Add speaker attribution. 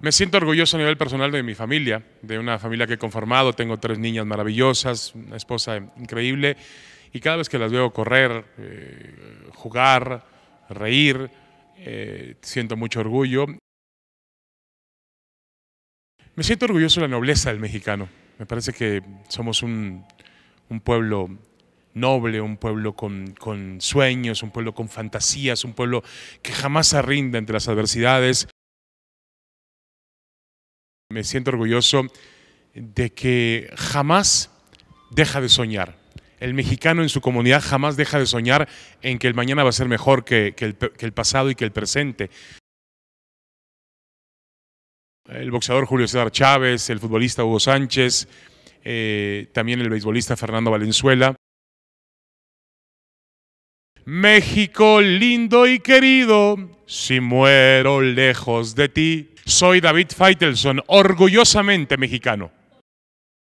Speaker 1: Me siento orgulloso a nivel personal de mi familia, de una familia que he conformado. Tengo tres niñas maravillosas, una esposa increíble, y cada vez que las veo correr, eh, jugar, reír, eh, siento mucho orgullo. Me siento orgulloso de la nobleza del mexicano. Me parece que somos un, pueblo noble, un pueblo con, sueños, un pueblo con fantasías, un pueblo que jamás se rinda ante las adversidades me siento orgulloso de que jamás deja de soñar. El mexicano en su comunidad jamás deja de soñar en que el mañana va a ser mejor que, el, pasado y que el presente. El boxeador Julio César Chávez, el futbolista Hugo Sánchez, eh, también el beisbolista Fernando Valenzuela. México lindo y querido, si muero lejos de ti, soy David Feitelson, orgullosamente mexicano.